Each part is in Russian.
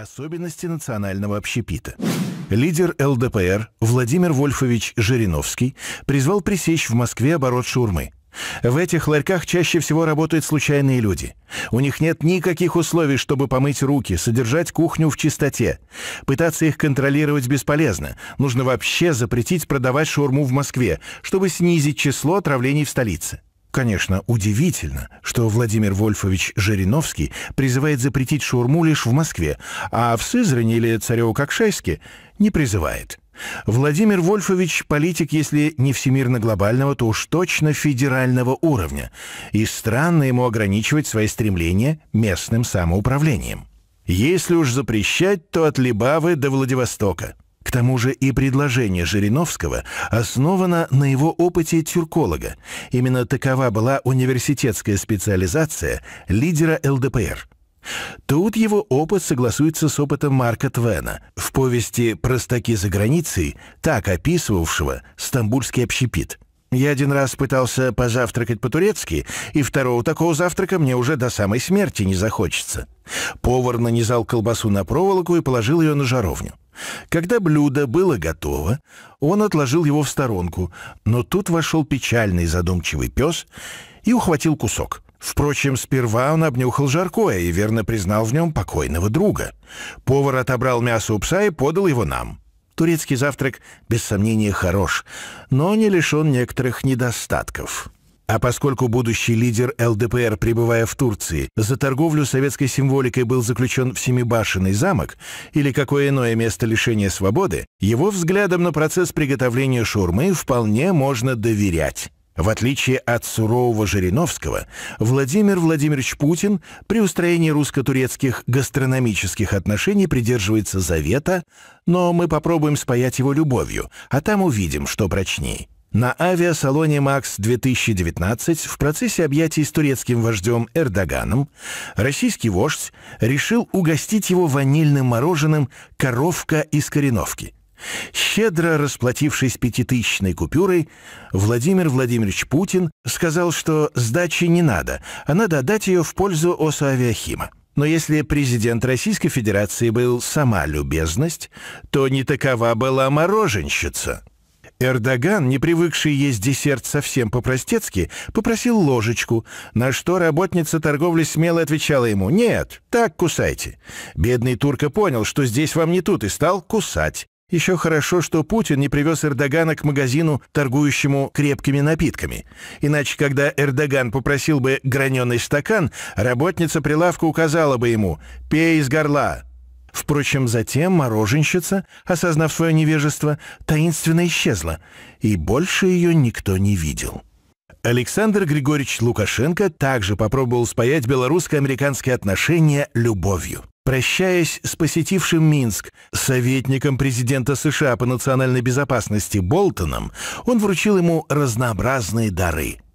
Особенности национального общепита. Лидер ЛДПР Владимир Вольфович Жириновский призвал пресечь в Москве оборот шурмы В этих ларьках чаще всего работают случайные люди. У них нет никаких условий, чтобы помыть руки, содержать кухню в чистоте. Пытаться их контролировать бесполезно. Нужно вообще запретить продавать шаурму в Москве, чтобы снизить число отравлений в столице. Конечно, удивительно, что Владимир Вольфович Жириновский призывает запретить шаурму лишь в Москве, а в Сызрани или Царево-Кокшайске не призывает. Владимир Вольфович – политик, если не всемирно-глобального, то уж точно федерального уровня. И странно ему ограничивать свои стремления местным самоуправлением. Если уж запрещать, то от Либавы до Владивостока – к тому же и предложение Жириновского основано на его опыте тюрколога. Именно такова была университетская специализация лидера ЛДПР. Тут его опыт согласуется с опытом Марка Твена в повести «Простаки за границей», так описывавшего стамбульский общепит. «Я один раз пытался позавтракать по-турецки, и второго такого завтрака мне уже до самой смерти не захочется». Повар нанизал колбасу на проволоку и положил ее на жаровню. Когда блюдо было готово, он отложил его в сторонку, но тут вошел печальный задумчивый пес и ухватил кусок. Впрочем, сперва он обнюхал жаркое и верно признал в нем покойного друга. Повар отобрал мясо у пса и подал его нам. Турецкий завтрак, без сомнения, хорош, но не лишен некоторых недостатков. А поскольку будущий лидер ЛДПР, пребывая в Турции, за торговлю советской символикой был заключен в Семибашенный замок или какое иное место лишения свободы, его взглядом на процесс приготовления шурмы вполне можно доверять. В отличие от сурового Жириновского, Владимир Владимирович Путин при устроении русско-турецких гастрономических отношений придерживается завета, но мы попробуем спаять его любовью, а там увидим, что прочней. На авиасалоне «Макс-2019» в процессе объятий с турецким вождем Эрдоганом российский вождь решил угостить его ванильным мороженым «Коровка из Кореновки». Щедро расплатившись пятитысячной купюрой, Владимир Владимирович Путин сказал, что сдачи не надо, а надо отдать ее в пользу ОСА «Авиахима». Но если президент Российской Федерации был сама любезность, то не такова была мороженщица – Эрдоган, не привыкший есть десерт совсем по-простецки, попросил ложечку, на что работница торговли смело отвечала ему «Нет, так кусайте». Бедный турка понял, что здесь вам не тут, и стал кусать. Еще хорошо, что Путин не привез Эрдогана к магазину, торгующему крепкими напитками. Иначе, когда Эрдоган попросил бы граненый стакан, работница прилавка указала бы ему «Пей из горла, Впрочем, затем мороженщица, осознав свое невежество, таинственно исчезла, и больше ее никто не видел. Александр Григорьевич Лукашенко также попробовал спаять белорусско-американские отношения любовью. Прощаясь с посетившим Минск советником президента США по национальной безопасности Болтоном, он вручил ему разнообразные дары –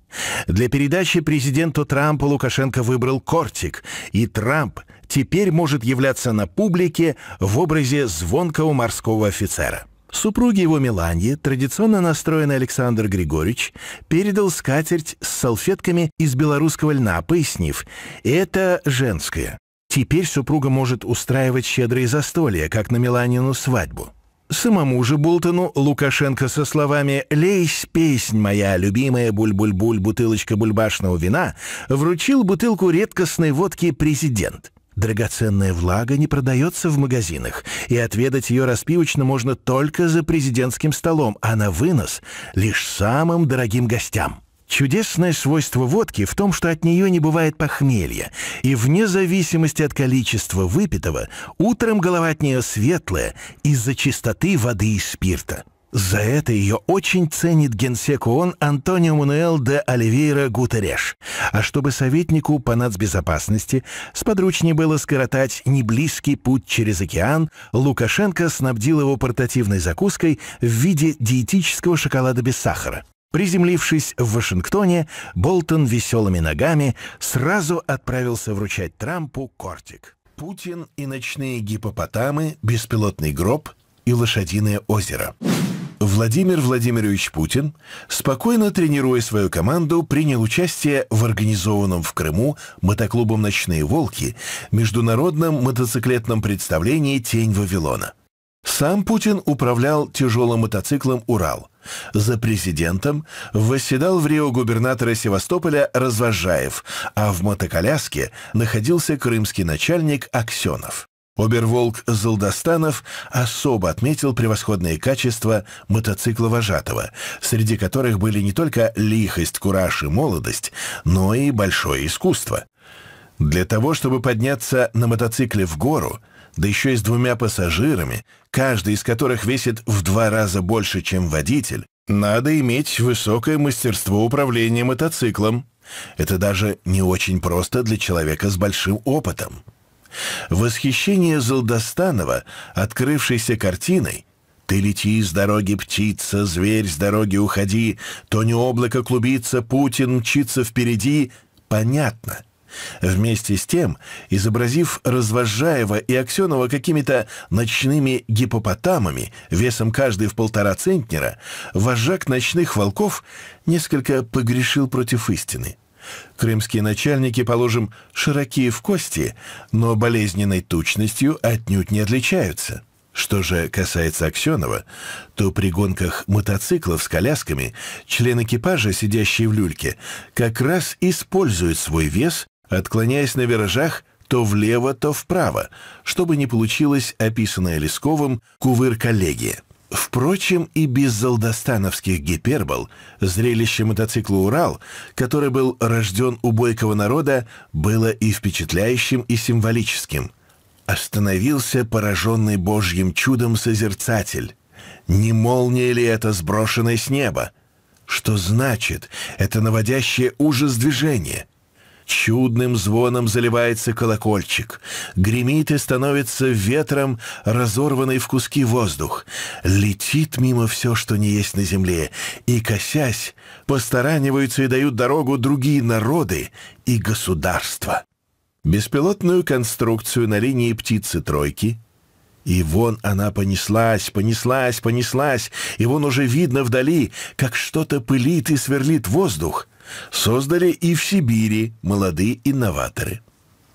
для передачи президенту Трампу Лукашенко выбрал кортик, и Трамп теперь может являться на публике в образе звонкого морского офицера. Супруге его Меланье, традиционно настроенный Александр Григорьевич, передал скатерть с салфетками из белорусского льна, пояснив «это женское». Теперь супруга может устраивать щедрые застолья, как на Меланину свадьбу. Самому же Болтону Лукашенко со словами «Лейсь, песнь моя, любимая буль-буль-буль, бутылочка бульбашного вина» вручил бутылку редкостной водки «Президент». Драгоценная влага не продается в магазинах, и отведать ее распивочно можно только за президентским столом, а на вынос — лишь самым дорогим гостям. Чудесное свойство водки в том, что от нее не бывает похмелья, и вне зависимости от количества выпитого, утром голова от нее светлая из-за чистоты воды и спирта. За это ее очень ценит генсек ООН Антонио Мануэл де Оливейра Гутереш. А чтобы советнику по нацбезопасности сподручнее было скоротать неблизкий путь через океан, Лукашенко снабдил его портативной закуской в виде диетического шоколада без сахара. Приземлившись в Вашингтоне, Болтон веселыми ногами сразу отправился вручать Трампу кортик. Путин и ночные гипопотамы, беспилотный гроб и лошадиное озеро. Владимир Владимирович Путин, спокойно тренируя свою команду, принял участие в организованном в Крыму мотоклубом «Ночные волки» международном мотоциклетном представлении «Тень Вавилона». Сам Путин управлял тяжелым мотоциклом «Урал», за президентом восседал в Рио губернатора Севастополя Развожаев, а в мотоколяске находился крымский начальник Аксенов. Оберволк Залдостанов особо отметил превосходные качества мотоцикла вожатого, среди которых были не только лихость, кураж и молодость, но и большое искусство. Для того, чтобы подняться на мотоцикле в гору – да еще и с двумя пассажирами, каждый из которых весит в два раза больше, чем водитель, надо иметь высокое мастерство управления мотоциклом. Это даже не очень просто для человека с большим опытом. Восхищение Золдостанова, открывшейся картиной, «Ты лети с дороги, птица, зверь с дороги уходи, то не облако клубится, Путин мчится впереди», понятно – Вместе с тем, изобразив Развожаева и Аксенова какими-то ночными гипопотамами, весом каждый в полтора центнера, вожак ночных волков несколько погрешил против истины. Крымские начальники, положим, широкие в кости, но болезненной тучностью отнюдь не отличаются. Что же касается Аксенова, то при гонках мотоциклов с колясками член экипажа, сидящий в люльке, как раз использует свой вес отклоняясь на виражах то влево, то вправо, чтобы не получилось описанное Лесковым кувыр-коллегия. Впрочем, и без залдостановских гипербол зрелище мотоцикла «Урал», который был рожден у бойкого народа, было и впечатляющим, и символическим. Остановился пораженный божьим чудом созерцатель. Не молния ли это, сброшенное с неба? Что значит это наводящее ужас движение? — Чудным звоном заливается колокольчик. Гремит и становится ветром, разорванный в куски воздух. Летит мимо все, что не есть на земле. И, косясь, постараниваются и дают дорогу другие народы и государства. Беспилотную конструкцию на линии птицы-тройки — и вон она понеслась, понеслась, понеслась, и вон уже видно вдали, как что-то пылит и сверлит воздух создали и в Сибири молодые инноваторы.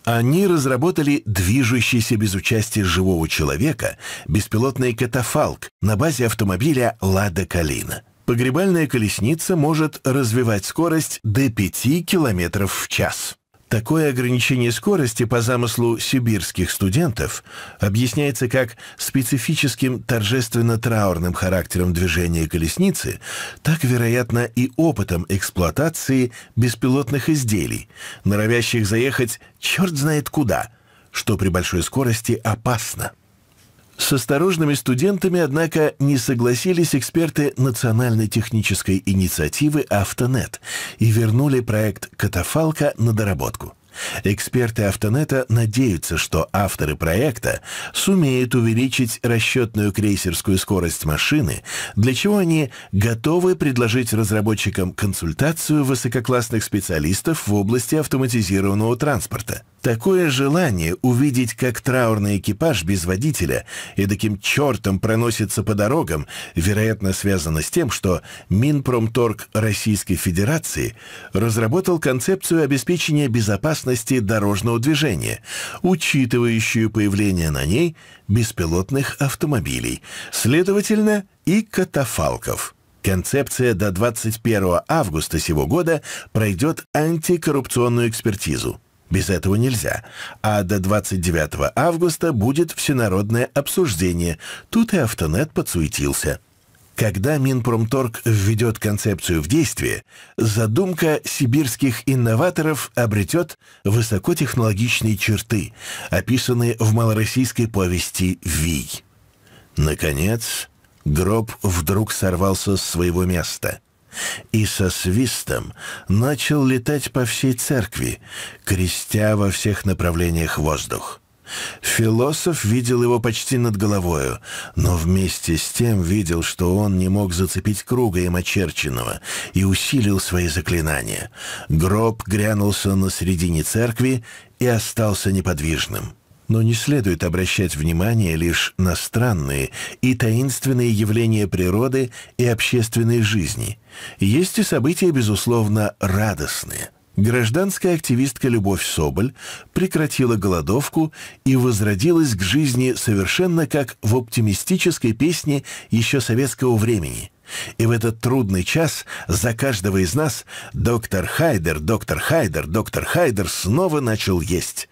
Они разработали движущийся без участия живого человека беспилотный катафалк на базе автомобиля «Лада Калина». Погребальная колесница может развивать скорость до 5 км в час. Такое ограничение скорости по замыслу сибирских студентов объясняется как специфическим торжественно-траурным характером движения колесницы, так, вероятно, и опытом эксплуатации беспилотных изделий, норовящих заехать черт знает куда, что при большой скорости опасно. С осторожными студентами, однако, не согласились эксперты Национальной технической инициативы «Автонет» и вернули проект «Катафалка» на доработку. Эксперты Автонета надеются, что авторы проекта сумеют увеличить расчетную крейсерскую скорость машины, для чего они готовы предложить разработчикам консультацию высококлассных специалистов в области автоматизированного транспорта. Такое желание увидеть, как траурный экипаж без водителя и таким чертом проносится по дорогам, вероятно, связано с тем, что Минпромторг Российской Федерации разработал концепцию обеспечения безопасности безопасности дорожного движения, учитывающую появление на ней беспилотных автомобилей, следовательно, и катафалков. Концепция до 21 августа сего года пройдет антикоррупционную экспертизу. Без этого нельзя. А до 29 августа будет всенародное обсуждение. Тут и Автонет подсуетился. Когда Минпромторг введет концепцию в действие, задумка сибирских инноваторов обретет высокотехнологичные черты, описанные в малороссийской повести «Вий». Наконец, гроб вдруг сорвался с своего места и со свистом начал летать по всей церкви, крестя во всех направлениях воздух. Философ видел его почти над головою, но вместе с тем видел, что он не мог зацепить круга им очерченного, и усилил свои заклинания. Гроб грянулся на середине церкви и остался неподвижным. Но не следует обращать внимание лишь на странные и таинственные явления природы и общественной жизни. Есть и события, безусловно, радостные – Гражданская активистка Любовь Соболь прекратила голодовку и возродилась к жизни совершенно как в оптимистической песне еще советского времени. И в этот трудный час за каждого из нас доктор Хайдер, доктор Хайдер, доктор Хайдер снова начал есть.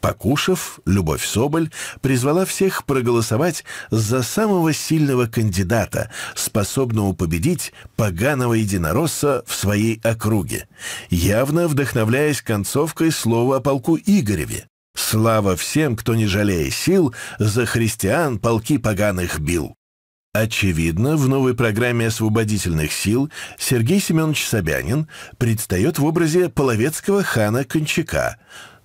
Покушав, Любовь Соболь призвала всех проголосовать за самого сильного кандидата, способного победить поганого единоросса в своей округе, явно вдохновляясь концовкой слова о полку Игореве. «Слава всем, кто, не жалея сил, за христиан полки поганых бил». Очевидно, в новой программе освободительных сил Сергей Семенович Собянин предстает в образе половецкого хана Кончака,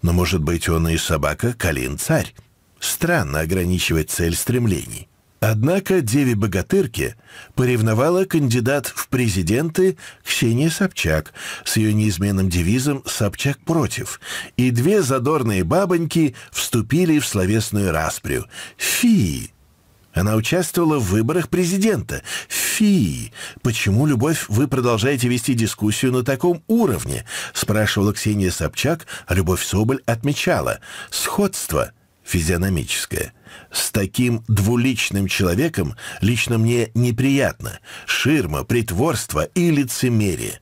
но, может быть, он и собака Калин-царь. Странно ограничивать цель стремлений. Однако деве-богатырке поревновала кандидат в президенты Ксения Собчак с ее неизменным девизом «Собчак против», и две задорные бабоньки вступили в словесную расприю. «Фи!» Она участвовала в выборах президента. Фи, почему, Любовь, вы продолжаете вести дискуссию на таком уровне? Спрашивала Ксения Собчак, а Любовь Соболь отмечала. Сходство физиономическое. С таким двуличным человеком лично мне неприятно. Ширма, притворство и лицемерие.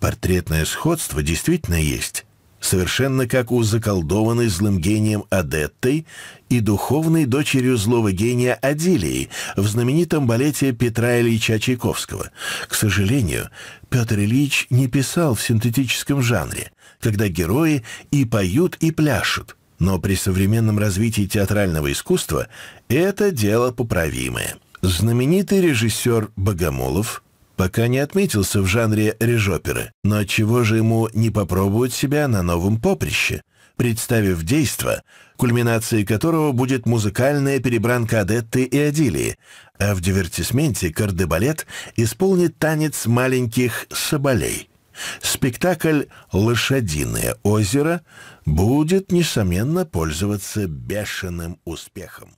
Портретное сходство действительно есть, совершенно как у заколдованной злым гением Адеттой и духовной дочерью злого гения Адилии в знаменитом балете Петра Ильича Чайковского. К сожалению, Петр Ильич не писал в синтетическом жанре, когда герои и поют, и пляшут. Но при современном развитии театрального искусства это дело поправимое. Знаменитый режиссер Богомолов – пока не отметился в жанре режоперы. Но чего же ему не попробовать себя на новом поприще, представив действо, кульминацией которого будет музыкальная перебранка Адетты и Адилии, а в дивертисменте кардебалет исполнит танец маленьких соболей. Спектакль «Лошадиное озеро» будет, несомненно, пользоваться бешеным успехом.